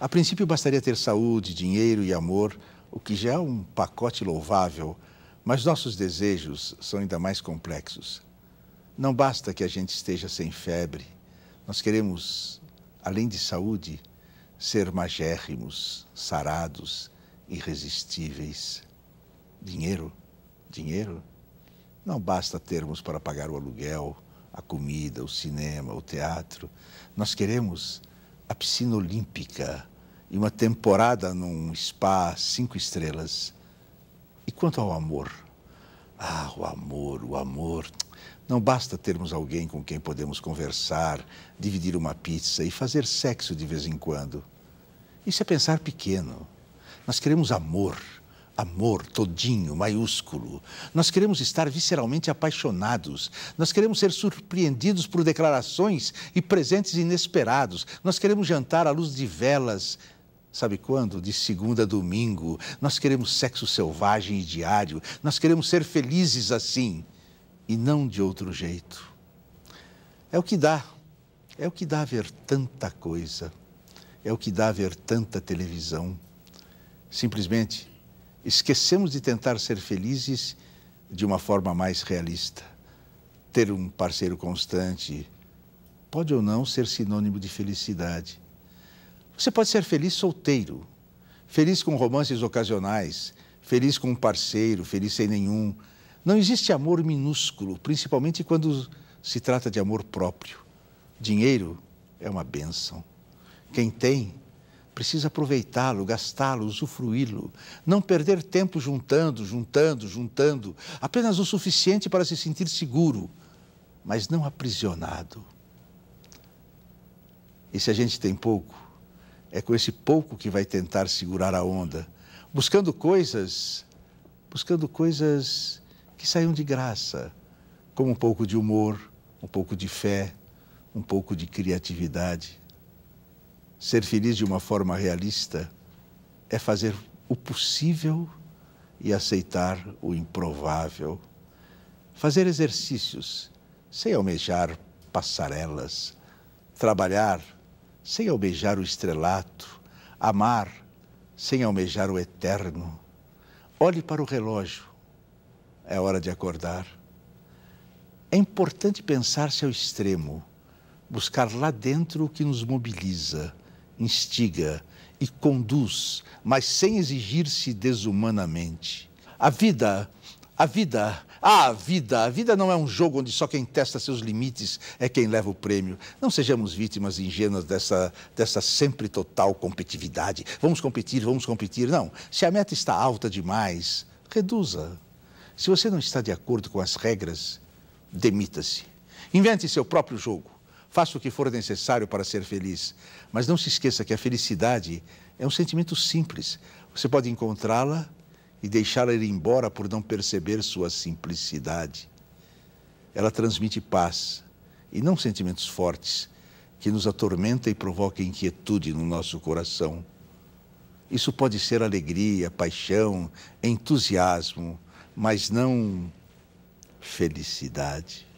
A princípio, bastaria ter saúde, dinheiro e amor, o que já é um pacote louvável, mas nossos desejos são ainda mais complexos. Não basta que a gente esteja sem febre. Nós queremos, além de saúde, ser magérrimos, sarados, irresistíveis. Dinheiro? Dinheiro? Não basta termos para pagar o aluguel, a comida, o cinema, o teatro. Nós queremos a piscina olímpica, e uma temporada num spa cinco estrelas. E quanto ao amor? Ah, o amor, o amor. Não basta termos alguém com quem podemos conversar, dividir uma pizza e fazer sexo de vez em quando. Isso é pensar pequeno. Nós queremos amor, amor todinho, maiúsculo. Nós queremos estar visceralmente apaixonados. Nós queremos ser surpreendidos por declarações e presentes inesperados. Nós queremos jantar à luz de velas Sabe quando? De segunda a domingo. Nós queremos sexo selvagem e diário. Nós queremos ser felizes assim e não de outro jeito. É o que dá. É o que dá ver tanta coisa. É o que dá ver tanta televisão. Simplesmente esquecemos de tentar ser felizes de uma forma mais realista. Ter um parceiro constante pode ou não ser sinônimo de felicidade você pode ser feliz solteiro, feliz com romances ocasionais, feliz com um parceiro, feliz sem nenhum. Não existe amor minúsculo, principalmente quando se trata de amor próprio. Dinheiro é uma bênção. Quem tem precisa aproveitá-lo, gastá-lo, usufruí-lo, não perder tempo juntando, juntando, juntando, apenas o suficiente para se sentir seguro, mas não aprisionado. E se a gente tem pouco, é com esse pouco que vai tentar segurar a onda, buscando coisas, buscando coisas que saiam de graça, como um pouco de humor, um pouco de fé, um pouco de criatividade. Ser feliz de uma forma realista é fazer o possível e aceitar o improvável. Fazer exercícios sem almejar passarelas. Trabalhar sem almejar o estrelato, amar sem almejar o eterno. Olhe para o relógio, é hora de acordar. É importante pensar-se ao extremo, buscar lá dentro o que nos mobiliza, instiga e conduz, mas sem exigir-se desumanamente. A vida a vida, a vida, a vida não é um jogo onde só quem testa seus limites é quem leva o prêmio. Não sejamos vítimas ingênuas dessa, dessa sempre total competitividade. Vamos competir, vamos competir. Não. Se a meta está alta demais, reduza. Se você não está de acordo com as regras, demita-se. Invente seu próprio jogo. Faça o que for necessário para ser feliz. Mas não se esqueça que a felicidade é um sentimento simples. Você pode encontrá-la e deixá-la ir embora por não perceber sua simplicidade. Ela transmite paz e não sentimentos fortes que nos atormenta e provoca inquietude no nosso coração. Isso pode ser alegria, paixão, entusiasmo, mas não felicidade.